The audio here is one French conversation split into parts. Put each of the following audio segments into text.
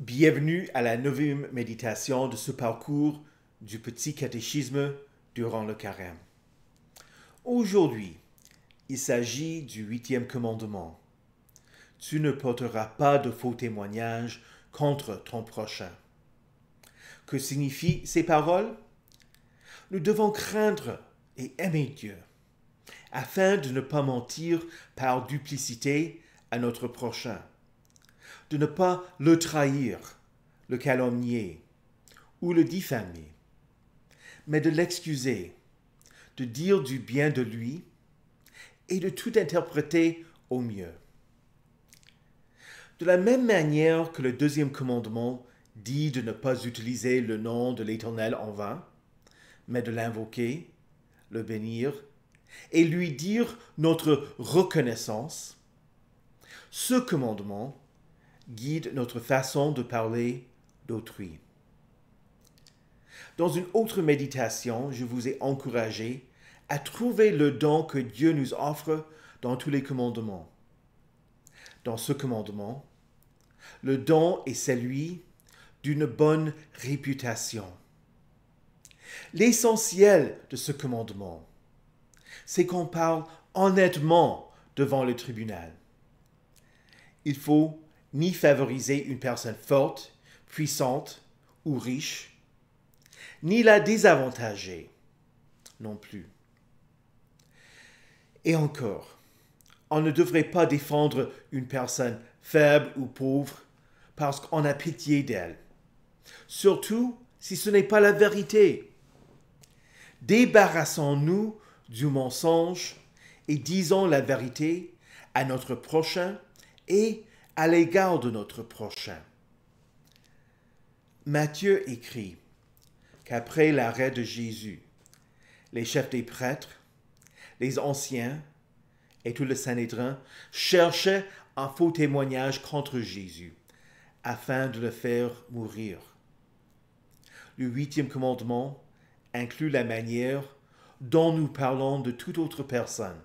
Bienvenue à la neuvième méditation de ce parcours du petit catéchisme durant le carême. Aujourd'hui, il s'agit du huitième commandement. Tu ne porteras pas de faux témoignages contre ton prochain. Que signifient ces paroles Nous devons craindre et aimer Dieu, afin de ne pas mentir par duplicité à notre prochain de ne pas le trahir, le calomnier ou le diffamer, mais de l'excuser, de dire du bien de lui et de tout interpréter au mieux. De la même manière que le deuxième commandement dit de ne pas utiliser le nom de l'Éternel en vain, mais de l'invoquer, le bénir et lui dire notre reconnaissance, ce commandement guide notre façon de parler d'autrui. Dans une autre méditation, je vous ai encouragé à trouver le don que Dieu nous offre dans tous les commandements. Dans ce commandement, le don est celui d'une bonne réputation. L'essentiel de ce commandement, c'est qu'on parle honnêtement devant le tribunal. Il faut ni favoriser une personne forte, puissante ou riche, ni la désavantager non plus. Et encore, on ne devrait pas défendre une personne faible ou pauvre parce qu'on a pitié d'elle, surtout si ce n'est pas la vérité. Débarrassons-nous du mensonge et disons la vérité à notre prochain et à l'égard de notre prochain. Matthieu écrit qu'après l'arrêt de Jésus, les chefs des prêtres, les anciens et tout le Sanhédrin cherchaient un faux témoignage contre Jésus afin de le faire mourir. Le huitième commandement inclut la manière dont nous parlons de toute autre personne,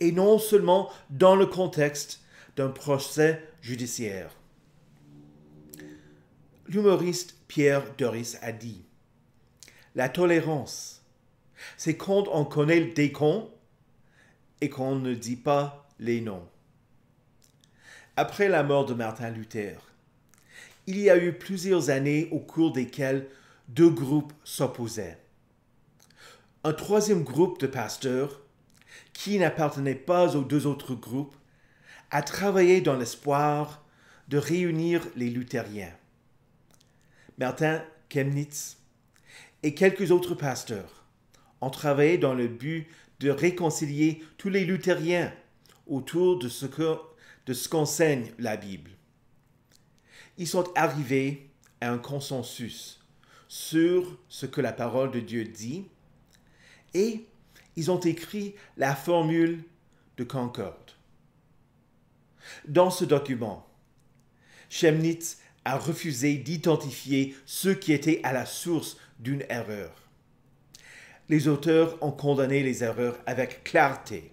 et non seulement dans le contexte d'un procès judiciaire. L'humoriste Pierre Doris a dit La tolérance, c'est quand on connaît le cons et qu'on ne dit pas les noms. Après la mort de Martin Luther, il y a eu plusieurs années au cours desquelles deux groupes s'opposaient. Un troisième groupe de pasteurs, qui n'appartenait pas aux deux autres groupes, a travaillé dans l'espoir de réunir les luthériens. Martin Chemnitz et quelques autres pasteurs ont travaillé dans le but de réconcilier tous les luthériens autour de ce que de ce qu'enseigne la Bible. Ils sont arrivés à un consensus sur ce que la parole de Dieu dit et ils ont écrit la formule de Concorde. Dans ce document, Chemnitz a refusé d'identifier ceux qui étaient à la source d'une erreur. Les auteurs ont condamné les erreurs avec clarté,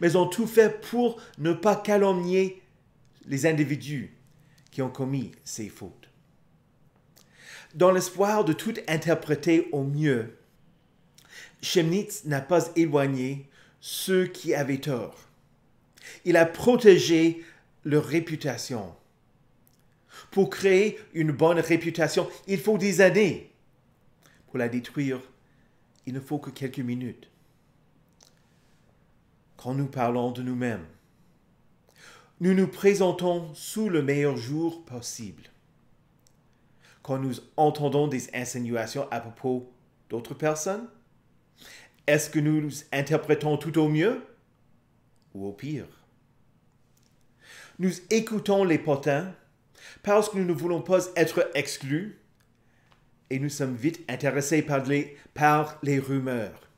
mais ont tout fait pour ne pas calomnier les individus qui ont commis ces fautes. Dans l'espoir de tout interpréter au mieux, Chemnitz n'a pas éloigné ceux qui avaient tort il a protégé leur réputation. Pour créer une bonne réputation, il faut des années. Pour la détruire, il ne faut que quelques minutes. Quand nous parlons de nous-mêmes, nous nous présentons sous le meilleur jour possible. Quand nous entendons des insinuations à propos d'autres personnes, est-ce que nous nous interprétons tout au mieux ou au pire nous écoutons les potins parce que nous ne voulons pas être exclus et nous sommes vite intéressés par les, par les rumeurs.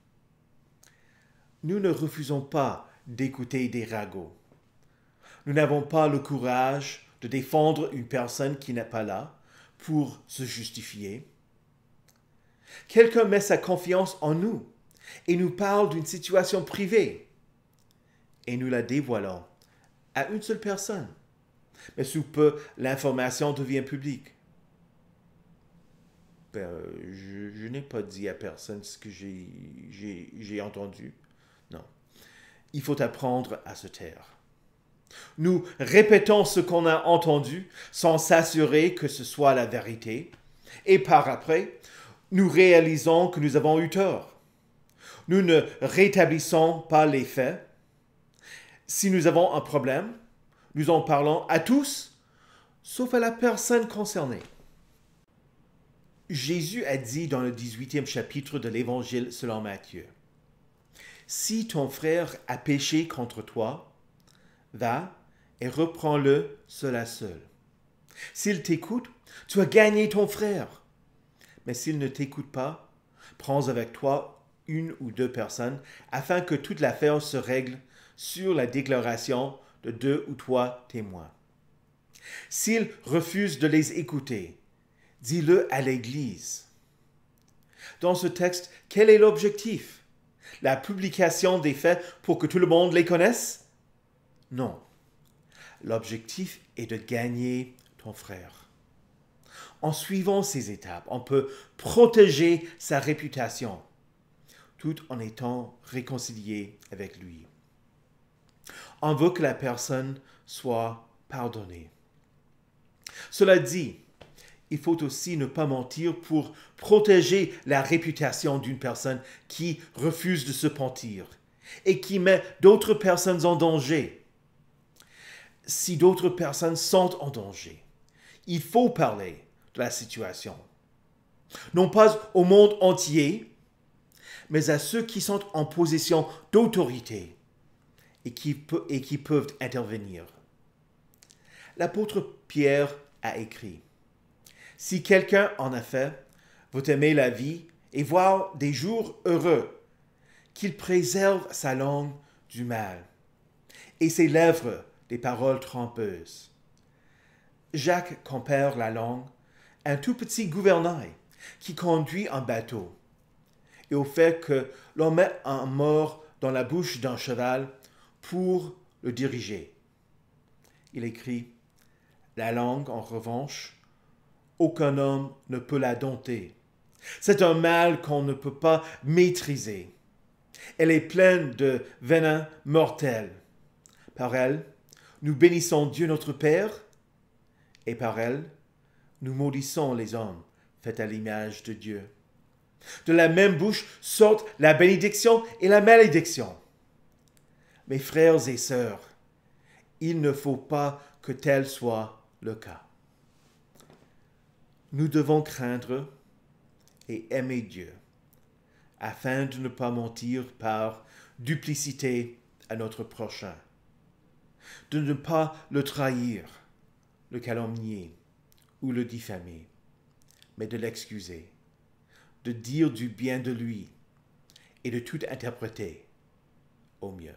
Nous ne refusons pas d'écouter des ragots. Nous n'avons pas le courage de défendre une personne qui n'est pas là pour se justifier. Quelqu'un met sa confiance en nous et nous parle d'une situation privée et nous la dévoilons à une seule personne. Mais sous peu, l'information devient publique. Ben, euh, je n'ai pas dit à personne ce que j'ai entendu. Non. Il faut apprendre à se taire. Nous répétons ce qu'on a entendu sans s'assurer que ce soit la vérité, et par après, nous réalisons que nous avons eu tort. Nous ne rétablissons pas les faits, si nous avons un problème, nous en parlons à tous, sauf à la personne concernée. Jésus a dit dans le 18e chapitre de l'Évangile selon Matthieu, Si ton frère a péché contre toi, va et reprends-le cela seul. S'il t'écoute, tu as gagné ton frère. Mais s'il ne t'écoute pas, prends avec toi une ou deux personnes afin que toute l'affaire se règle sur la déclaration de deux ou trois témoins. s'il refuse de les écouter, dis-le à l'Église. Dans ce texte, quel est l'objectif La publication des faits pour que tout le monde les connaisse Non. L'objectif est de gagner ton frère. En suivant ces étapes, on peut protéger sa réputation tout en étant réconcilié avec lui on veut que la personne soit pardonnée. Cela dit, il faut aussi ne pas mentir pour protéger la réputation d'une personne qui refuse de se pentir et qui met d'autres personnes en danger. Si d'autres personnes sont en danger, il faut parler de la situation. Non pas au monde entier, mais à ceux qui sont en position d'autorité et qui, peuvent intervenir. L'apôtre Pierre a écrit, Si quelqu'un, en effet, veut aimer la vie et voir des jours heureux, qu'il préserve sa langue du mal et ses lèvres des paroles trompeuses. Jacques compare la langue à un tout petit gouvernail qui conduit un bateau et au fait que l'on met un mort dans la bouche d'un cheval pour le diriger. Il écrit La langue, en revanche, aucun homme ne peut la dompter. C'est un mal qu'on ne peut pas maîtriser. Elle est pleine de venin mortel. Par elle, nous bénissons Dieu notre Père, et par elle, nous maudissons les hommes faits à l'image de Dieu. De la même bouche sortent la bénédiction et la malédiction. Mes frères et sœurs, il ne faut pas que tel soit le cas. Nous devons craindre et aimer Dieu, afin de ne pas mentir par duplicité à notre prochain, de ne pas le trahir, le calomnier ou le diffamer, mais de l'excuser, de dire du bien de lui et de tout interpréter au mieux.